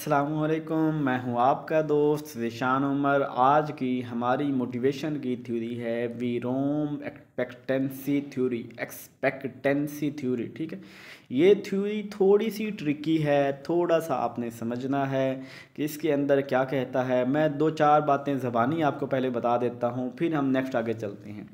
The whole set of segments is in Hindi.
असलकुम मैं हूं आपका दोस्त जिशान उमर आज की हमारी मोटिवेशन की थ्योरी है Vroom act expectancy theory expectancy theory ठीक है ये थ्योरी थोड़ी सी ट्रिकी है थोड़ा सा आपने समझना है कि इसके अंदर क्या कहता है मैं दो चार बातें ज़बानी आपको पहले बता देता हूँ फिर हम नेक्स्ट आगे चलते हैं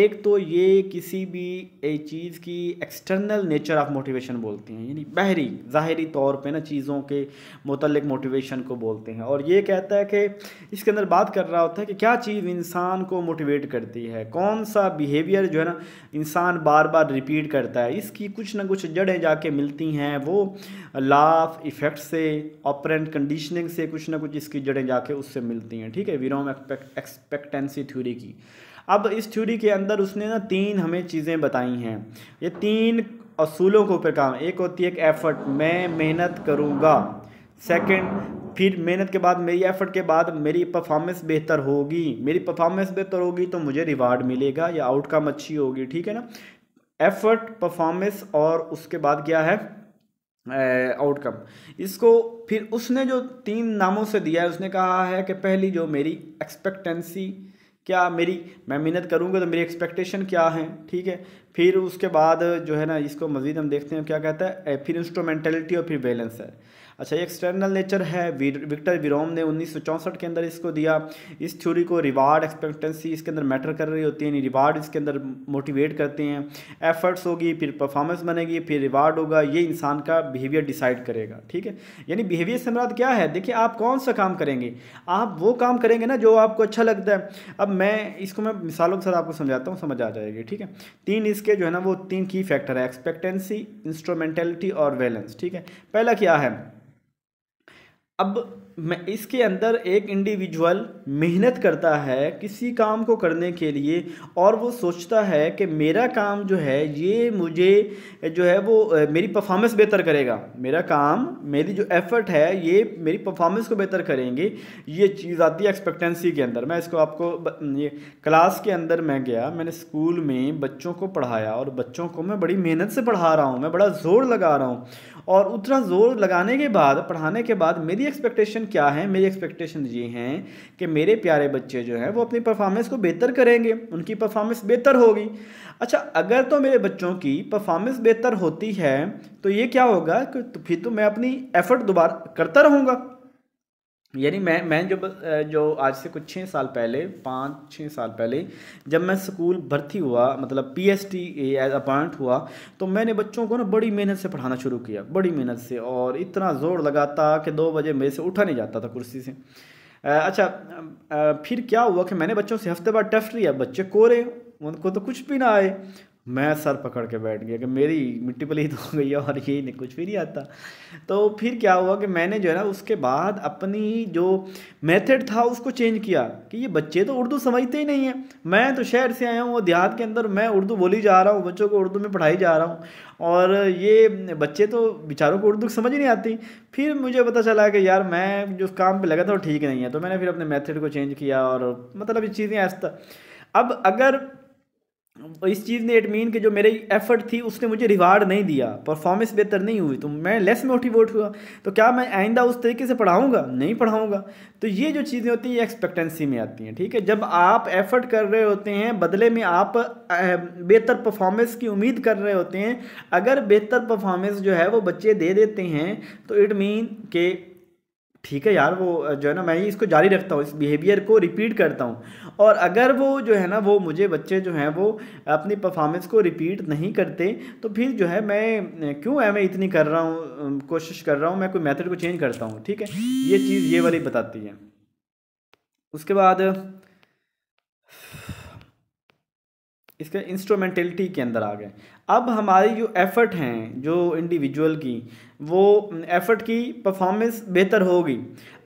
एक तो ये किसी भी एक चीज़ की एक्सटर्नल नेचर ऑफ मोटिवेशन बोलते हैं यानी बहरी ज़ाहरी तौर पर ना चीज़ों के मुतलक मोटिवेशन को बोलते हैं और ये कहता है कि इसके अंदर बात कर रहा होता है कि क्या चीज़ इंसान को मोटिवेट करती है कौन सा बिहेव बिहेवियर जो है ना इंसान बार बार रिपीट करता है इसकी कुछ ना कुछ जड़ें जाके मिलती हैं वो लाफ इफ़ेक्ट से ऑपरेंट कंडीशनिंग से कुछ ना कुछ इसकी जड़ें जाके उससे मिलती हैं ठीक है विरोम एक्सपेक्टेंसी थ्योरी की अब इस थ्योरी के अंदर उसने ना तीन हमें चीज़ें बताई हैं ये तीन असूलों के ऊपर काम एक होती है एक एफर्ट मैं मेहनत करूँगा सेकंड फिर मेहनत के बाद मेरी एफर्ट के बाद मेरी परफॉर्मेंस बेहतर होगी मेरी परफॉर्मेंस बेहतर होगी तो मुझे रिवार्ड मिलेगा या आउटकम अच्छी होगी ठीक है ना एफर्ट परफॉर्मेंस और उसके बाद क्या है आउटकम इसको फिर उसने जो तीन नामों से दिया है उसने कहा है कि पहली जो मेरी एक्सपेक्टेंसी क्या मेरी मैं मेहनत करूँगा तो मेरी एक्सपेक्टेशन क्या है ठीक है फिर उसके बाद जो है ना इसको मज़ीद हम देखते हैं क्या कहता है फिर इंस्ट्रोमेंटलिटी और फिर बैलेंस है अच्छा एक्सटर्नल नेचर है विक्टर विरोम ने उन्नीस के अंदर इसको दिया इस थ्योरी को रिवार्ड एक्सपेक्टेंसी इसके अंदर मैटर कर रही होती है यानी रिवार्ड इसके अंदर मोटिवेट करते हैं एफर्ट्स होगी फिर परफॉर्मेंस बनेगी फिर रिवार्ड होगा ये इंसान का बिहेवियर डिसाइड करेगा ठीक है यानी बिहेवियर से मुराद क्या है देखिए आप कौन सा काम करेंगे आप वो काम करेंगे ना जो आपको अच्छा लगता है अब मैं इसको मैं मिसालों के साथ आपको समझाता हूँ समझ आ जाएगी ठीक है तीन इसके जो है ना वो तीन की फैक्टर है एक्सपेक्टेंसी इंस्ट्रोमेंटेलिटी और वैलेंस ठीक है पहला क्या है अब मैं इसके अंदर एक इंडिविजुअल मेहनत करता है किसी काम को करने के लिए और वो सोचता है कि मेरा काम जो है ये मुझे जो है वो मेरी परफॉर्मेंस बेहतर करेगा मेरा काम मेरी जो एफ़र्ट है ये मेरी परफॉर्मेंस को बेहतर करेंगे ये चीज़ आती है एक्सपेक्टेंसी के अंदर मैं इसको आपको ये क्लास के अंदर मैं गया मैंने स्कूल में बच्चों को पढ़ाया और बच्चों को मैं बड़ी मेहनत से पढ़ा रहा हूँ मैं बड़ा ज़ोर लगा रहा हूँ और उतना ज़ोर लगाने के बाद पढ़ाने के बाद मेरी एक्सपेक्टेशन एक्सपेक्टेशन क्या है मेरी एक्सपेक्टेशन ये हैं कि मेरे प्यारे बच्चे जो हैं वो अपनी परफॉर्मेंस को बेहतर करेंगे उनकी परफॉर्मेंस बेहतर होगी अच्छा अगर तो मेरे बच्चों की परफॉर्मेंस बेहतर होती है तो ये क्या होगा कि तो फिर तो मैं अपनी एफ़र्ट दोबारा करता रहूँगा यानी मैं मैं जब जो आज से कुछ छः साल पहले पाँच छः साल पहले जब मैं स्कूल भर्ती हुआ मतलब P S T as appoint हुआ तो मैंने बच्चों को ना बड़ी मेहनत से पढ़ाना शुरू किया बड़ी मेहनत से और इतना ज़ोर लगाता कि दो बजे मेरे से उठा नहीं जाता था कुर्सी से अच्छा फिर क्या हुआ कि मैंने बच्चों से हफ्ते बाद टेस्ट लिया बच्चे कोरे उनको तो कुछ भी ना आए मैं सर पकड़ के बैठ गया कि मेरी मिट्टी पलीत हो गई है और यही नहीं कुछ भी नहीं आता तो फिर क्या हुआ कि मैंने जो है ना उसके बाद अपनी जो मेथड था उसको चेंज किया कि ये बच्चे तो उर्दू समझते ही नहीं हैं मैं तो शहर से आया हूँ वो देहात के अंदर मैं उर्दू बोली जा रहा हूँ बच्चों को उर्दू में पढ़ाई जा रहा हूँ और ये बच्चे तो बेचारों को उर्दू समझ नहीं आती फिर मुझे पता चला कि यार मैं जो काम पर लगा था वो ठीक नहीं है तो मैंने फिर अपने मैथड को चेंज किया और मतलब ये चीज़ें ऐसा अब अगर इस चीज़ ने इट मीन कि जो मेरी एफर्ट थी उसने मुझे रिवार्ड नहीं दिया परफॉर्मेंस बेहतर नहीं हुई तो मैं लेस मोटिवेट हुआ तो क्या मैं आइंदा उस तरीके से पढ़ाऊँगा नहीं पढ़ाऊँगा तो ये जो चीज़ें होती हैं ये एक्सपेक्टेंसी में आती हैं ठीक है जब आप एफर्ट कर रहे होते हैं बदले में आप बेहतर परफॉर्मेंस की उम्मीद कर रहे होते हैं अगर बेहतर परफॉर्मेंस जो है वो बच्चे दे देते हैं तो इट मीन के ठीक है यार वो जो है ना मैं ही इसको जारी रखता हूँ इस बिहेवियर को रिपीट करता हूँ और अगर वो जो है ना वो मुझे बच्चे जो हैं वो अपनी परफॉर्मेंस को रिपीट नहीं करते तो फिर जो है मैं क्यों है मैं इतनी कर रहा हूँ कोशिश कर रहा हूँ मैं कोई मेथड को चेंज करता हूँ ठीक है ये चीज़ ये वाली बताती है उसके बाद इसका इंस्ट्रूमेंटेलिटी के अंदर आ गए अब हमारी जो एफ़र्ट हैं जो इंडिविजुअल की वो एफर्ट की परफॉर्मेंस बेहतर होगी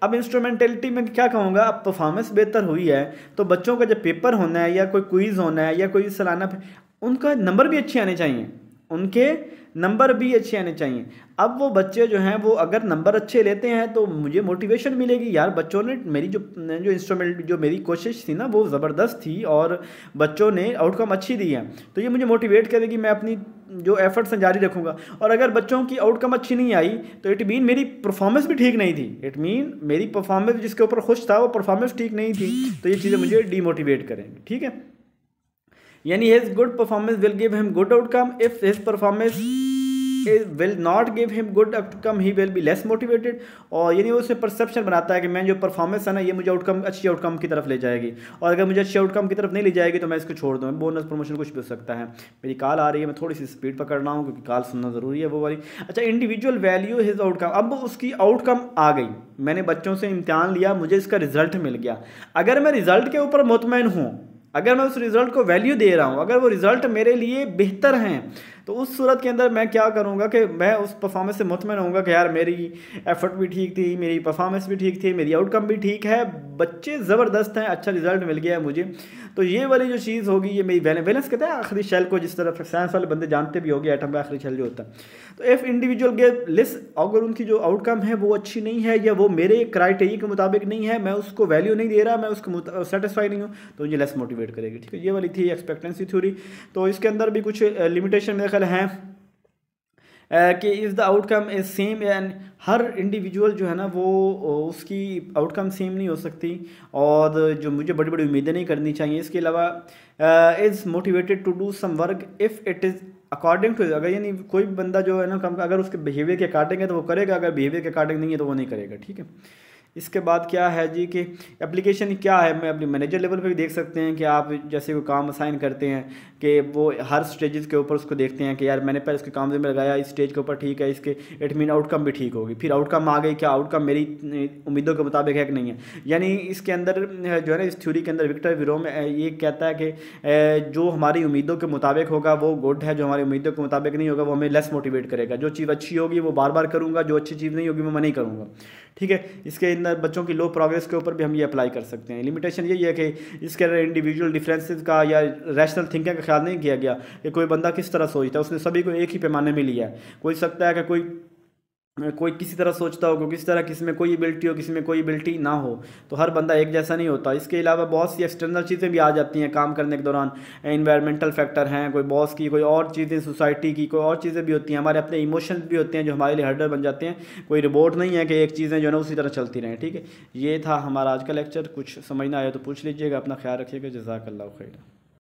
अब इंस्ट्रूमेंटेलिटी में क्या कहूँगा अब परफॉर्मेंस बेहतर हुई है तो बच्चों का जब पेपर होना है या कोई क्विज़ होना है या कोई सालाना उनका नंबर भी अच्छे आने चाहिए उनके नंबर भी अच्छे आने चाहिए अब वो बच्चे जो हैं वो अगर नंबर अच्छे लेते हैं तो मुझे मोटिवेशन मिलेगी यार बच्चों ने मेरी जो जो इंस्ट्रूमेंट जो मेरी कोशिश थी ना वो ज़बरदस्त थी और बच्चों ने आउटकम अच्छी दी है तो ये मुझे मोटिवेट करेगी मैं अपनी जो एफर्ट्स हैं जारी रखूँगा और अगर बच्चों की आउटकम अच्छी नहीं आई तो इट मीन मेरी परफॉर्मेंस भी ठीक नहीं थी इट मीन मेरी परफॉर्मेंस जिसके ऊपर खुश था वो परफॉर्मेंस ठीक नहीं थी तो ये चीज़ें मुझे डीमोटिवेट करेंगी ठीक है यानी his good performance will give him good outcome if his performance is will not give him good outcome he will be less motivated और यानी वो उससे परसेप्शन बनाता है कि मैं जो परफॉर्मेंस है ना ये मुझे आउटकम अच्छी आउटकम की तरफ ले जाएगी और अगर मुझे अच्छी आउटकम की तरफ नहीं ले जाएगी तो मैं इसको छोड़ दूँ बोनस प्रमोशन कुछ भी हो सकता है मेरी कॉल आ रही है मैं थोड़ी सी स्पीड पकड़ रहा हूँ क्योंकि कॉल सुनना ज़रूरी है वो वाली अच्छा इंडिविजुअल वैल्यू हिज आउटकम अब उसकी आउटकम आ गई मैंने बच्चों से इम्तहान लिया मुझे इसका रिजल्ट मिल गया अगर मैं रिजल्ट के ऊपर मुतमिन हूँ अगर मैं उस रिजल्ट को वैल्यू दे रहा हूँ अगर वो रिजल्ट मेरे लिए बेहतर हैं तो उस सूरत के अंदर मैं क्या करूँगा कि मैं उस परफॉर्मेंस से मुतमिन रहूँगा कि यार मेरी एफर्ट भी ठीक थी मेरी परफॉर्मेंस भी ठीक थी मेरी आउटकम भी ठीक है बच्चे ज़बरदस्त हैं अच्छा रिजल्ट मिल गया है मुझे तो ये वाली जो चीज़ होगी ये मेरी बैलेंस बैलेंस कहते हैं आखिरी शेल को जिस तरह साइंस वाले बंदे जानते भी हो गए आइटम का आखिरी शेल जो होता है तो इफ़ इंडिविजुअल के लिस्ट अगर उनकी जो आउटकम है वो अच्छी नहीं है या वो मेरे क्राइटेरिया के मुताबिक नहीं है मैं उसको वैल्यू नहीं दे रहा मैं उसको सेटिस्फाई नहीं हूँ तो मुझे लेस मोटिवेट करेगी ठीक है ये वाली थी एक्सपेक्टेंसी थ्योरी तो इसके अंदर भी कुछ लिमिटेशन दखल हैं कि if the outcome is same and हर इंडिविजुअल जो है ना वो उसकी आउटकम सेम नहीं हो सकती और जो मुझे बड़ी बड़ी उम्मीदें नहीं करनी चाहिए इसके अलावा is motivated to do some work if it is according to अगर यानी कोई बंदा जो है ना कम अगर उसके बिहेवियर के अकॉर्डिंग है तो वो करेगा अगर बिहेवियर के अकॉर्डिंग नहीं है तो वो नहीं करेगा ठीक है इसके बाद क्या है जी कि एप्लीकेशन क्या है मैं अपने मैनेजर लेवल पे भी देख सकते हैं कि आप जैसे कोई काम असाइन करते हैं कि वो हर स्टेजेस के ऊपर उसको देखते हैं कि यार मैंने पहले इसके काम में लगाया इस स्टेज के ऊपर ठीक है इसके इट मीन आउटकम भी ठीक होगी फिर आउटकम आ गई क्या आउटकम मेरी उम्मीदों के मुताबिक है कि नहीं है यानी इसके अंदर जो है ना इस थ्योरी के अंदर विक्टर विरो में ये कहता है कि जो हमारी उम्मीदों के मुताबिक होगा वो गुड है जो हमारी उम्मीदों के मुताबिक नहीं होगा वो हमें लेस मोटिवेट करेगा जो चीज़ अच्छी होगी वो बार बार करूँगा जो अच्छी चीज़ नहीं होगी मैं नहीं करूँगा ठीक है इसके अंदर बच्चों की लो प्रोग्रेस के ऊपर भी हम ये अप्लाई कर सकते हैं लिमिटेशन यही है कि इसके अंदर इंडिविजुअल डिफरेंसेस का या रैशनल थिंकिंग का ख्याल नहीं किया गया कि कोई बंदा किस तरह सोचता है उसने सभी को एक ही पैमाने में लिया है कोई सकता है कि कोई कोई किसी तरह सोचता हो किसी तरह किसी में कोई एबिलिटी हो किसी में कोई एबिलिटी ना हो तो हर बंदा एक जैसा नहीं होता इसके अलावा बहुत सी एक्सटर्नल चीज़ें भी आ जाती हैं काम करने के दौरान इन्वायरमेंटल फैक्टर हैं कोई बॉस की कोई और चीज़ें सोसाइटी की कोई और चीज़ें भी होती हैं हमारे अपने इमोशन भी होते हैं जो हमारे लिए हर्डर बन जाते हैं कोई रिबोट नहीं है कि एक चीज़ें जो है ना उसी तरह चलती रहें ठीक है ये था हमारा आज का लेक्चर कुछ समझना आया तो पूछ लीजिएगा अपना ख्याल रखिएगा जजाकल्ला खैरा